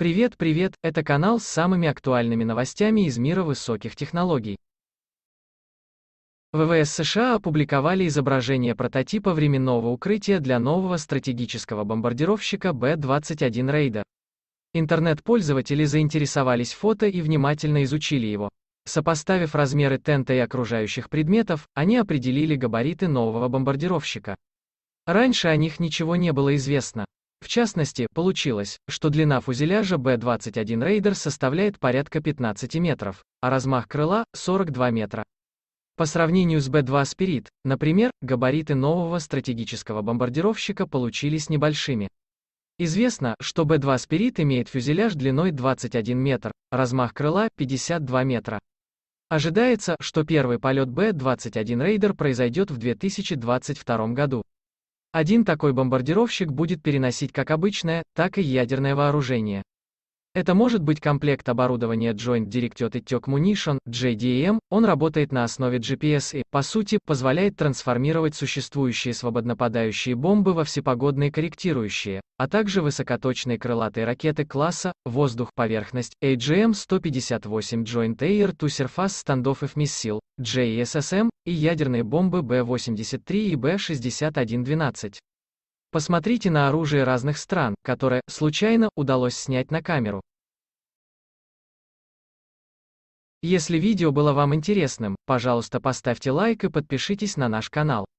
Привет, привет, это канал с самыми актуальными новостями из мира высоких технологий. ВВС США опубликовали изображение прототипа временного укрытия для нового стратегического бомбардировщика b 21 Raider. Интернет-пользователи заинтересовались фото и внимательно изучили его. Сопоставив размеры тента и окружающих предметов, они определили габариты нового бомбардировщика. Раньше о них ничего не было известно. В частности, получилось, что длина фюзеляжа b 21 Raider составляет порядка 15 метров, а размах крыла — 42 метра. По сравнению с b 2 Spirit, например, габариты нового стратегического бомбардировщика получились небольшими. Известно, что b 2 Spirit имеет фюзеляж длиной 21 метр, размах крыла — 52 метра. Ожидается, что первый полет b 21 Raider произойдет в 2022 году. Один такой бомбардировщик будет переносить как обычное, так и ядерное вооружение. Это может быть комплект оборудования Joint Directed Munition JDM, он работает на основе GPS и, по сути, позволяет трансформировать существующие свободнопадающие бомбы во всепогодные корректирующие, а также высокоточные крылатые ракеты класса «Воздух-поверхность» AGM-158 Joint Air to Surface Standoff Missile, JSSM, и ядерные бомбы B-83 и b 61 12 Посмотрите на оружие разных стран, которое, случайно, удалось снять на камеру. Если видео было вам интересным, пожалуйста поставьте лайк и подпишитесь на наш канал.